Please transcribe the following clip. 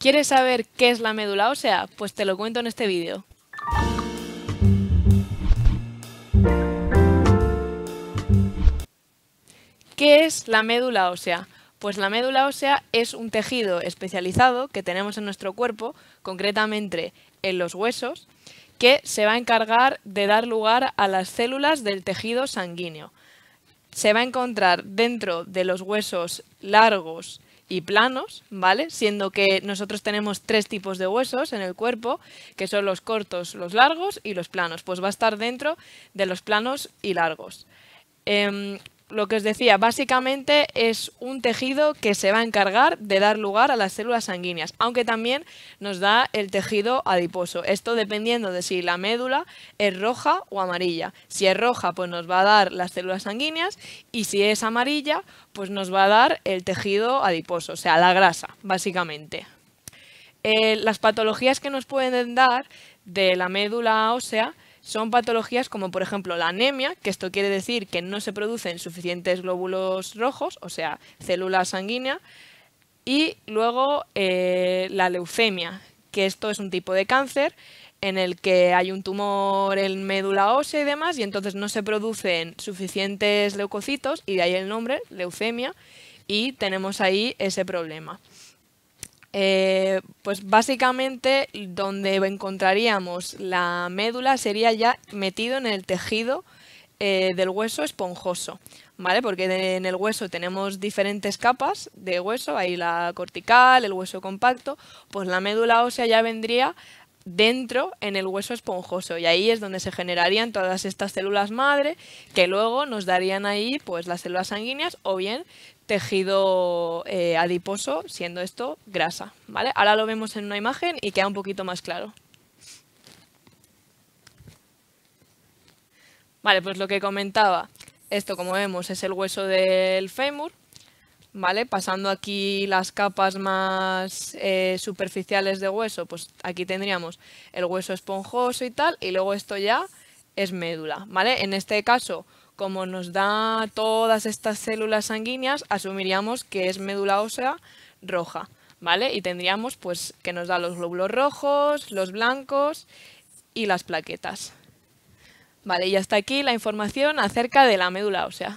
¿Quieres saber qué es la médula ósea? Pues te lo cuento en este vídeo. ¿Qué es la médula ósea? Pues la médula ósea es un tejido especializado que tenemos en nuestro cuerpo, concretamente en los huesos, que se va a encargar de dar lugar a las células del tejido sanguíneo. Se va a encontrar dentro de los huesos largos, y planos, ¿vale? Siendo que nosotros tenemos tres tipos de huesos en el cuerpo, que son los cortos, los largos y los planos. Pues va a estar dentro de los planos y largos. Em, lo que os decía, básicamente es un tejido que se va a encargar de dar lugar a las células sanguíneas, aunque también nos da el tejido adiposo. Esto dependiendo de si la médula es roja o amarilla. Si es roja, pues nos va a dar las células sanguíneas y si es amarilla, pues nos va a dar el tejido adiposo, o sea, la grasa, básicamente. Eh, las patologías que nos pueden dar de la médula ósea son patologías como por ejemplo la anemia, que esto quiere decir que no se producen suficientes glóbulos rojos, o sea, células sanguíneas, y luego eh, la leucemia, que esto es un tipo de cáncer en el que hay un tumor en médula ósea y demás, y entonces no se producen suficientes leucocitos, y de ahí el nombre, leucemia, y tenemos ahí ese problema. Eh, pues básicamente donde encontraríamos la médula sería ya metido en el tejido eh, del hueso esponjoso, ¿vale? Porque en el hueso tenemos diferentes capas de hueso, ahí la cortical, el hueso compacto, pues la médula ósea ya vendría dentro en el hueso esponjoso y ahí es donde se generarían todas estas células madre que luego nos darían ahí pues las células sanguíneas o bien tejido eh, adiposo siendo esto grasa, ¿vale? Ahora lo vemos en una imagen y queda un poquito más claro. Vale, pues lo que comentaba, esto como vemos es el hueso del fémur, ¿vale? Pasando aquí las capas más eh, superficiales de hueso, pues aquí tendríamos el hueso esponjoso y tal, y luego esto ya es médula, ¿vale? En este caso, como nos da todas estas células sanguíneas, asumiríamos que es médula ósea roja, ¿vale? Y tendríamos pues que nos da los glóbulos rojos, los blancos y las plaquetas. Vale, y hasta aquí la información acerca de la médula ósea.